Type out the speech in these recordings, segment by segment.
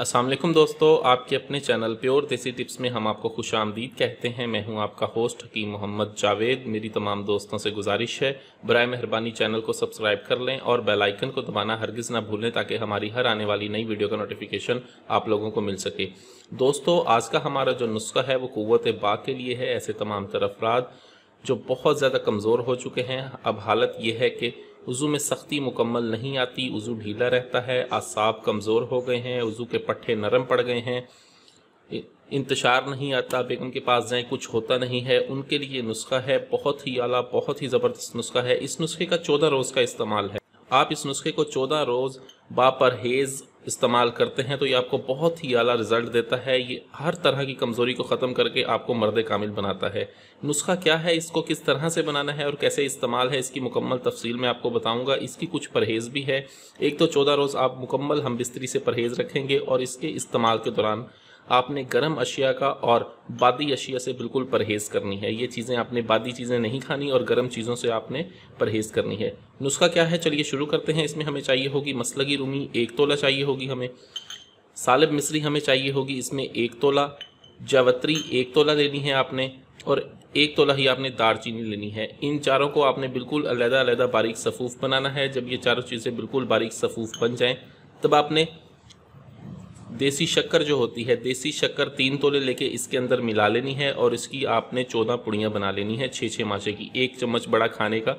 असलम दोस्तों आपके अपने चैनल प्योर देसी टिप्स में हम आपको खुश आमदीद कहते हैं मैं हूं आपका होस्ट हकीम मोहम्मद जावेद मेरी तमाम दोस्तों से गुजारिश है बर मेहरबानी चैनल को सब्सक्राइब कर लें और बेल आइकन को दबाना हरगिज़ ना भूलें ताकि हमारी हर आने वाली नई वीडियो का नोटिफिकेशन आप लोगों को मिल सके दोस्तों आज का हमारा जो नुस्खा है वो क़वत बा के लिए है ऐसे तमाम तर अफराद जो बहुत ज़्यादा कमज़ोर हो चुके हैं अब हालत यह है कि वज़ू में सख्ती मुकम्मल नहीं आती वज़ू ढीला रहता है आसाब कमज़ोर हो गए हैं वज़ू के पट्ठे नरम पड़ गए हैं इंतशार नहीं आता बेगम के पास जाएं कुछ होता नहीं है उनके लिए नुस्खा है बहुत ही आला बहुत ही ज़बरदस्त नुस्खा है इस नुस्खे का चौदह रोज़ का इस्तेमाल है आप इस नुस्खे को चौदह रोज़ बा परहेज़ इस्तेमाल करते हैं तो ये आपको बहुत ही अला रिज़ल्ट देता है ये हर तरह की कमज़ोरी को ख़त्म करके आपको मर्द कामिल बनाता है नुस्खा क्या है इसको किस तरह से बनाना है और कैसे इस्तेमाल है इसकी मुकम्मल तफसील मैं आपको बताऊँगा इसकी कुछ परहेज़ भी है एक तो चौदह रोज़ आप मुकम्मल हम बिस्तरी से परहेज़ रखेंगे और इसके इस्तेमाल के दौरान आपने गर्म अशिया का और बादी अशिया से बिल्कुल परहेज़ करनी है ये चीज़ें आपने बादी चीज़ें नहीं खानी और गर्म चीज़ों से आपने परहेज़ करनी है नुस्खा क्या है चलिए शुरू करते हैं इसमें हमें चाहिए होगी मसलगी रूमी एक तोला चाहिए होगी हमें सालब मिस्री हमें चाहिए होगी इसमें एक तोला जावत्री एक तोला लेनी है आपने और एक तोला ही आपने दारचीनी लेनी है इन चारों को आपने बिल्कुल अलहदा अलहदा बारीक सफ़ूफ़ बनाना है जब ये चारों चीज़ें बिल्कुल बारीक सफ़ूफ़ बन जाएँ तब आपने देसी शक्कर जो होती है देसी शक्कर तीन तोले लेके इसके अंदर मिला लेनी है और इसकी आपने चौदह पुड़ियाँ बना लेनी है छः छः माचे की एक चम्मच बड़ा खाने का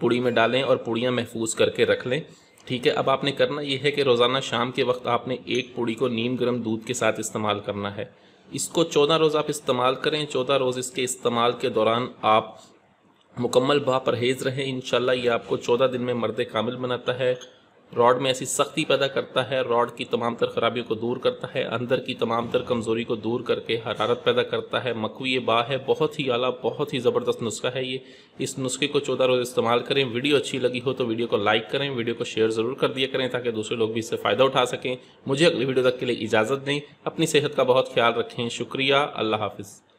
पुड़ी में डालें और पुड़ियाँ महफूज करके रख लें ठीक है अब आपने करना यह है कि रोज़ाना शाम के वक्त आपने एक पूड़ी को नीम गर्म दूध के साथ इस्तेमाल करना है इसको चौदह रोज़ आप इस्तेमाल करें चौदह रोज़ इसके इस्तेमाल के दौरान आप मुकम्मल बा परहेज़ रहें इन ये आपको चौदह दिन में मर्द कामिल बनाता है रॉड में ऐसी सख्ती पैदा करता है रॉड की तमाम तर खराबियों को दूर करता है अंदर की तमाम तर कमज़ोरी को दूर करके हरारत पैदा करता है मकवी बा है बहुत ही आला बहुत ही ज़बरदस्त नुस्खा है ये इस नुस्खे को चौदह रोज़ इस्तेमाल करें वीडियो अच्छी लगी हो तो वीडियो को लाइक करें वीडियो को शेयर ज़रूर कर दिया करें ताकि दूसरे लोग भी इससे फ़ायदा उठा सकें मुझे अगली वीडियो तक के लिए इजाज़त दें अपनी सेहत का बहुत ख्याल रखें शुक्रिया अल्लाह हाफिज़